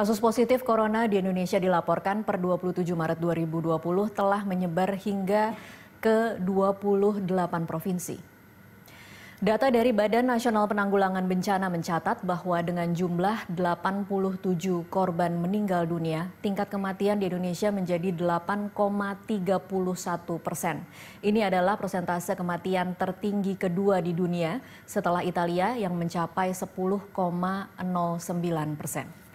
Kasus positif corona di Indonesia dilaporkan per 27 Maret 2020 telah menyebar hingga ke 28 provinsi. Data dari Badan Nasional Penanggulangan Bencana mencatat bahwa dengan jumlah 87 korban meninggal dunia, tingkat kematian di Indonesia menjadi 8,31 persen. Ini adalah persentase kematian tertinggi kedua di dunia setelah Italia yang mencapai 10,09 persen.